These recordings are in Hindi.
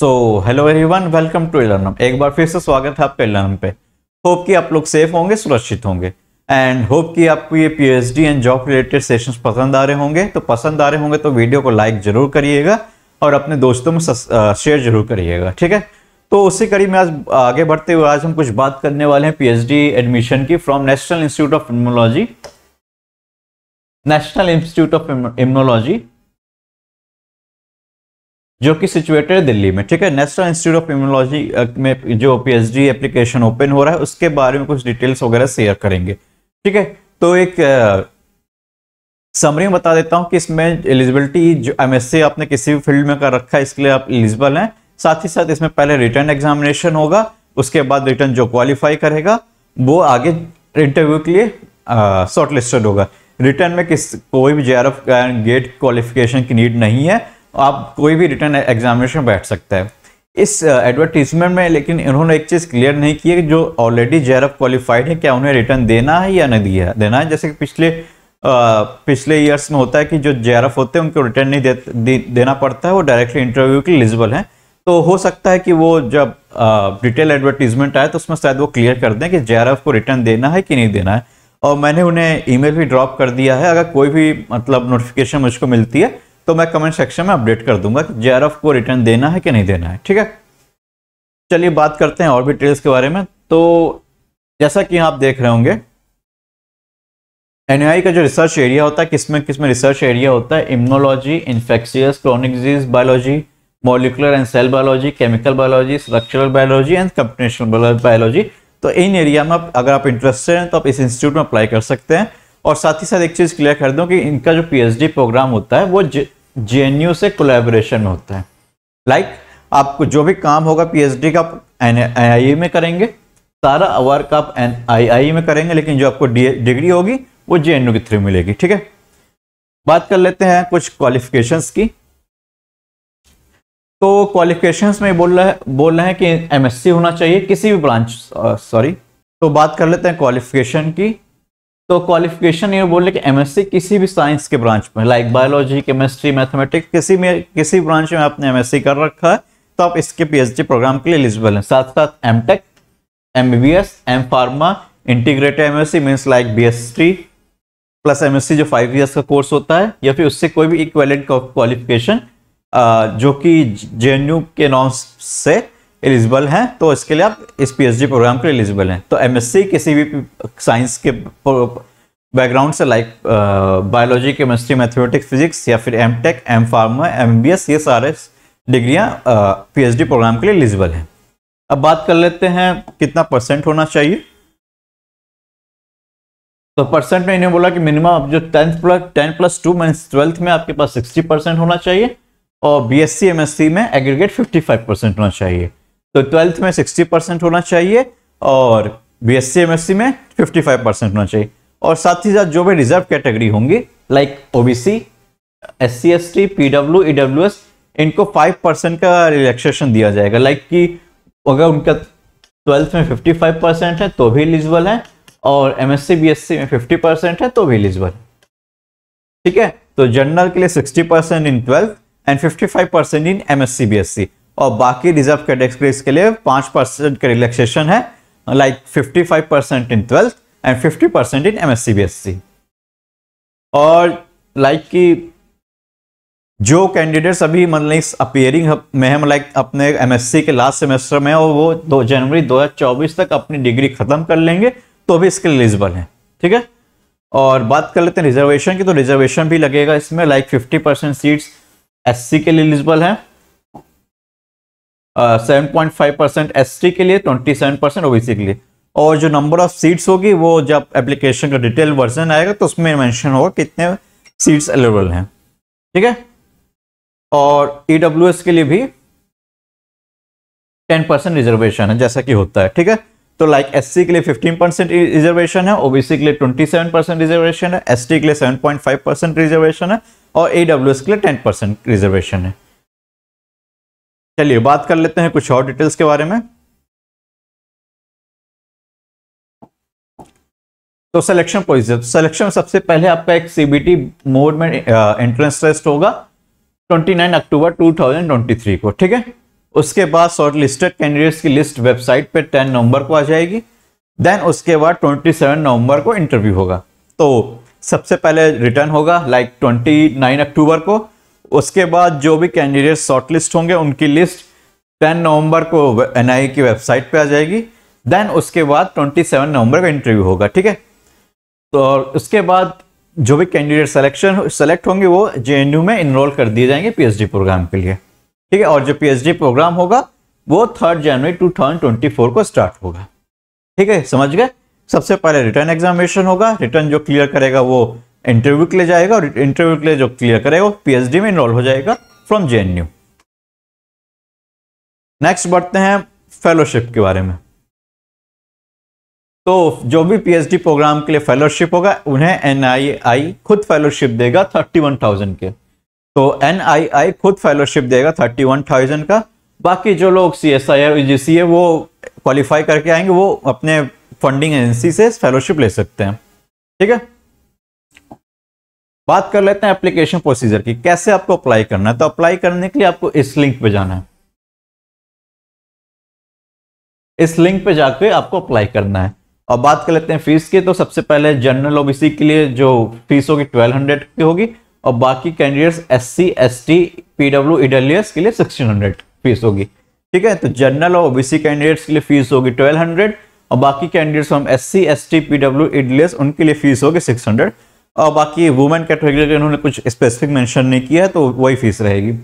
so hello everyone welcome to इलर्नम एक बार फिर से स्वागत है आपका इलर्नम पे होप कि आप लोग सेफ होंगे सुरक्षित होंगे एंड होप कि आपको ये PhD and job related sessions पसंद आ रहे होंगे तो पसंद आ रहे होंगे तो वीडियो को लाइक जरूर करिएगा और अपने दोस्तों में शेयर जरूर करिएगा ठीक है तो उसी करीब में आज आगे बढ़ते हुए आज हम कुछ बात करने वाले हैं पीएचडी एडमिशन की from national institute of immunology national institute of immunology जो कि सिचुएटेड दिल्ली में ठीक है नेशनल इंस्टीट्यूट ऑफ इम्यूनोलॉजी में जो पीएचडी एप्लीकेशन ओपन हो रहा है उसके बारे में कुछ डिटेल्स वगैरह शेयर करेंगे ठीक है तो एक समरी बता देता हूँ कि इसमें एलिजिबिलिटी जो एमएससी आपने किसी भी फील्ड में कर रखा है इसके लिए आप एलिजिबल हैं साथ ही साथ इसमें पहले रिटर्न एग्जामिनेशन होगा उसके बाद रिटर्न जो क्वालिफाई करेगा वो आगे इंटरव्यू के लिए शॉर्टलिस्टेड होगा रिटर्न में किस कोई भी जे गेट क्वालिफिकेशन की नीड नहीं है आप कोई भी रिटर्न एग्जामिनेशन बैठ सकता है इस एडवर्टीजमेंट में लेकिन इन्होंने एक चीज़ क्लियर नहीं की है कि जो ऑलरेडी जेरफ क्वालिफाइड है क्या उन्हें रिटर्न देना है या नहीं दिया देना है जैसे कि पिछले आ, पिछले ईयर्स में होता है कि जो जे होते हैं उनको रिटर्न नहीं दे, दे, देना पड़ता है वो डायरेक्टली इंटरव्यू के एलिजिबल हैं तो हो सकता है कि वो जब डिटेल एडवर्टीजमेंट आए तो उसमें शायद वो क्लियर कर दें कि जे को रिटर्न देना है कि नहीं देना है और मैंने उन्हें ईमेल भी ड्रॉप कर दिया है अगर कोई भी मतलब नोटिफिकेशन मुझको मिलती है तो मैं कमेंट सेक्शन में अपडेट कर दूंगा कि जे को रिटर्न देना है कि नहीं देना है ठीक है चलिए बात करते हैं और भी डिटेल्स के बारे में तो जैसा कि आप देख रहे होंगे एन का जो रिसर्च एरिया होता है किसमें किसमें रिसर्च एरिया होता है immunology infectious chronic disease biology molecular and cell biology chemical biology structural biology and computational biology तो इन एरिया में अगर आप इंटरेस्टेड हैं तो आप इस इंस्टीट्यूट में अप्लाई कर सकते हैं और साथ ही साथ एक चीज़ क्लियर कर दूँ कि इनका जो पी प्रोग्राम होता है वो जे से कोलेबोरेशन में होता है लाइक like, आपको जो भी काम होगा पीएचडी का एन e में करेंगे सारा वर्क आप एन e में करेंगे लेकिन जो आपको डिग्री होगी वो जे के थ्रू मिलेगी ठीक है बात कर लेते हैं कुछ क्वालिफिकेशंस की तो क्वालिफिकेशंस में बोल रहे बोल रहे हैं कि एमएससी होना चाहिए किसी भी ब्रांच सॉरी तो बात कर लेते हैं क्वालिफिकेशन की तो क्वालिफिकेशन ये बोल रहे कि एमएससी किसी भी साइंस के ब्रांच में लाइक बायोलॉजी केमिस्ट्री मैथमेटिक्स किसी में किसी ब्रांच में आपने एमएससी कर रखा है तो आप इसके पीएचडी प्रोग्राम के लिए एलिजिबल हैं साथ साथ MTech MBBS M pharma integrated MSc means like BSc plus MSc जो फाइव ईयर्स का कोर्स होता है या फिर उससे कोई भी इक्वेलेंट क्वालिफिकेशन जो कि जे के नॉर्म्स से एलिजिबल हैं तो इसके लिए आप इस पीएचडी प्रोग्राम के लिए एलिजिबल हैं तो एमएससी किसी भी साइंस के बैकग्राउंड से like biology chemistry mathematics physics या फिर M tech M pharma M B S ये सारे डिग्रियाँ पीएचडी प्रोग्राम के लिए एलिजिबल हैं अब बात कर लेते हैं कितना परसेंट होना चाहिए तो परसेंट में इन्हें बोला कि मिनिमम आप जो tenth plus ten plus two mean twelfth में आपके पास सिक्सटी परसेंट होना चाहिए और B S C M S C में एग्रीगेट फिफ्टी फाइव परसेंट होना चाहिए तो ट्वेल्थ में सिक्सटी परसेंट होना चाहिए और B S C M S C में फिफ्टी फाइव परसेंट होना चाहिए और साथ ही साथ जो भी रिजर्व कैटेगरी होंगी like OBC S C S T P W E W S इनको फाइव परसेंट का रिलैक्सेशन दिया जाएगा लाइक कि अगर उनका ट्वेल्थ में फिफ्टी फाइव परसेंट है तो भी एलिजिबल है और M S C B S C में फिफ्टी परसेंट है तो भी एलिजिबल है ठीक है तो जनरल के लिए sixty percent in twelfth and fifty five percent in M S C B S C और बाकी रिजर्व कैटेगरीज के लिए पांच परसेंट का रिलैक्सेशन है like fifty five percent in twelfth and fifty percent in M S C B S C और लाइक कि जो कैंडिडेट्स अभी मतलब इस अपियरिंग में है लाइक मतलब अपने एम एस सी के लास्ट सेमेस्टर में और वो दो जनवरी दो हजार चौबीस तक अपनी डिग्री ख़त्म कर लेंगे तो भी इसके एलिजिबल हैं ठीक है और बात कर लेते हैं रिजर्वेशन की तो रिजर्वेशन भी लगेगा इसमें like fifty percent seats S C के लिए एलिजिबल हैं seven point five percent S के लिए ट्वेंटी सेवन परसेंट ओबीसी के लिए और जो नंबर ऑफ सीट्स होगी वो जब एप्लीकेशन का डिटेल वर्जन आएगा तो उसमें मेंशन होगा कितने सीट्स अवेलेबल हैं ठीक है और ई e के लिए भी टेन परसेंट रिजर्वेशन है जैसा कि होता है ठीक है तो लाइक like एससी के लिए 15 परसेंट रिजर्वेशन है ओबीसी के लिए 27 परसेंट रिजर्वेशन है एसटी के लिए 7.5 परसेंट रिजर्वेशन है और एडब्ल्यूएस के लिए 10 परसेंट रिजर्वेशन है चलिए बात कर लेते हैं कुछ और डिटेल्स के बारे में तो सिलेक्शन प्रोसीजर सिलेक्शन सबसे पहले आपका एक सीबीटी मोड में एंट्रेंस टेस्ट होगा 29 अक्टूबर 2023 को ठीक है उसके बाद शॉर्ट लिस्टेड कैंडिडेट्स की लिस्ट वेबसाइट पे 10 नवंबर को आ जाएगी देन उसके बाद 27 नवंबर को इंटरव्यू होगा तो सबसे पहले रिटर्न होगा लाइक like 29 अक्टूबर को उसके बाद जो भी कैंडिडेट शॉर्टलिस्ट होंगे उनकी लिस्ट 10 नवंबर को एन की वेबसाइट पे आ जाएगी देन उसके बाद 27 नवंबर का इंटरव्यू होगा ठीक है तो उसके बाद जो भी कैंडिडेट सेलेक्शन सेलेक्ट होंगे वो जे में इनरोल कर दिए जाएंगे पी प्रोग्राम के लिए ठीक है और जो पी प्रोग्राम होगा वो थर्ड जनवरी टू को स्टार्ट होगा ठीक है समझ गए सबसे पहले रिटर्न एग्जामिनेशन होगा रिटर्न जो क्लियर करेगा वो इंटरव्यू के लिए जाएगा और इंटरव्यू के लिए जो क्लियर करेगा वो पीएचडी में इनरोल हो जाएगा फ्रॉम यू नेक्स्ट बढ़ते हैं फेलोशिप के बारे में तो जो भी पीएचडी प्रोग्राम के लिए फेलोशिप होगा उन्हें एनआईआई खुद फेलोशिप देगा थर्टी वन थाउजेंड के तो एनआईआई खुद फेलोशिप देगा थर्टी वन थाउजेंड का बाकी जो लोग सी एस आई जी सी वो क्वालिफाई करके आएंगे वो अपने फंडिंग एजेंसी से फेलोशिप ले सकते हैं ठीक है बात कर लेते हैं एप्लीकेशन प्रोसीजर की कैसे आपको अप्लाई करना है तो अप्लाई करने के लिए आपको इस लिंक पे जाना है इस लिंक पे जाके आपको अप्लाई करना है और बात कर लेते हैं फीस की तो सबसे पहले जनरल ओबीसी के लिए जो फीस होगी 1200 की होगी और बाकी candidates S C S T P EWS के लिए 1600 फीस होगी ठीक है तो जनरल और ओबीसी कैंडिडेट्स के लिए फीस होगी 1200 और बाकी कैंडिडेट्स हम S C S T P EWS उनके लिए फीस होगी 600 और बाकी वुमेन कैटेगरी के उन्होंने कुछ स्पेसिफिक मेंशन नहीं किया है तो वही फीस रहेगी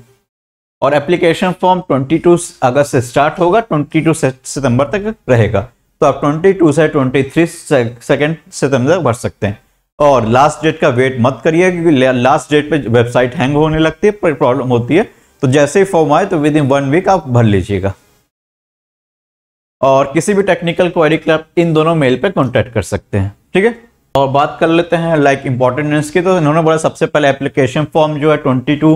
और एप्लीकेशन फॉर्म 22 अगस्त से स्टार्ट होगा 22 सितंबर तक रहेगा तो आप 22 से 23 सेकेंड सितम्बर तक भर सकते हैं और लास्ट डेट का वेट मत करिए क्योंकि लास्ट डेट पर वेबसाइट हैंग होने लगती है प्रॉब्लम होती है तो जैसे ही फॉर्म आए तो विद इन वन वीक आप भर लीजिएगा और किसी भी टेक्निकल क्वारी के लिए आप इन दोनों मेल पर कॉन्टैक्ट कर सकते हैं ठीक है और बात कर लेते हैं लाइक इंपॉर्टेंट न्यूज़ की तो इन्होंने बोला सबसे पहले एप्लीकेशन फॉर्म जो है 22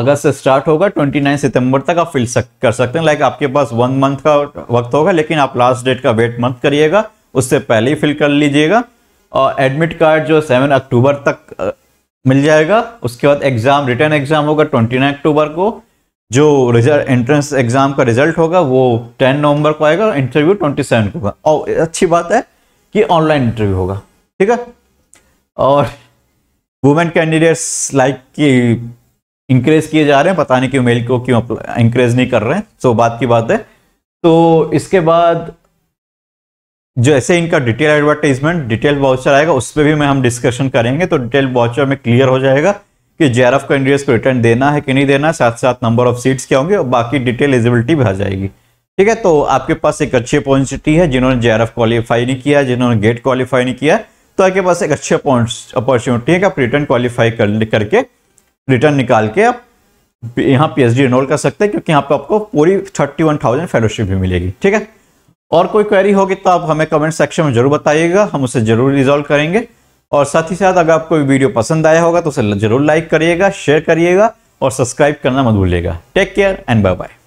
अगस्त से स्टार्ट होगा 29 सितंबर तक आप फिल सक, कर सकते हैं लाइक आपके पास वन मंथ का वक्त होगा लेकिन आप लास्ट डेट का वेट मंथ करिएगा उससे पहले ही फिल कर लीजिएगा और एडमिट कार्ड जो सेवन अक्टूबर तक मिल जाएगा उसके बाद एग्ज़ाम रिटर्न एग्ज़ाम होगा ट्वेंटी नाइन अक्टूबर को जो रिजल्ट एंट्रेंस एग्ज़ाम का रिजल्ट होगा वो टेन नवंबर को आएगा इंटरव्यू ट्वेंटी सेवन को होगा और अच्छी बात है कि ऑनलाइन इंटरव्यू होगा ठीक है और वुमेन कैंडिडेट्स लाइक की इंक्रेज किए जा रहे हैं पता नहीं क्यों मेल को क्यों इंक्रेज नहीं कर रहे हैं सो बात की बात है तो इसके बाद जो ऐसे इनका डिटेल एडवर्टाइजमेंट डिटेल वाउचर आएगा उस पर भी मैं हम डिस्कशन करेंगे तो डिटेल वाउचर में क्लियर हो जाएगा कि जे आर एफ कैंडिडेट्स को रिटर्न देना है कि नहीं देना साथ साथ नंबर ऑफ सीट्स क्या होंगे और बाकी डिटेल एलिजिबिलिटी भी आ जाएगी ठीक है तो आपके पास एक अच्छी अपॉर्चुनिटी है जिन्होंने जे आर एफ क्वालिफाई नहीं किया जिन्होंने गेट क्वालिफाई नहीं किया तो आपके पास एक अच्छे अपॉर्चुनिटी है कि आप रिटर्न क्वालिफाई कर, करके रिटर्न निकाल के आप यहाँ पी एच डी एनरोल कर सकते हैं क्योंकि यहाँ पे आपको पूरी थर्टी वन थाउजेंड फेलोशिप भी मिलेगी ठीक है और कोई क्वेरी होगी तो आप हमें कमेंट सेक्शन में जरूर बताइएगा हम उसे जरूर रिजॉल्व करेंगे और साथ ही साथ अगर आपको वीडियो पसंद आया होगा तो उसे जरूर लाइक करिएगा शेयर करिएगा और सब्सक्राइब करना मत भूलिएगा take care and bye bye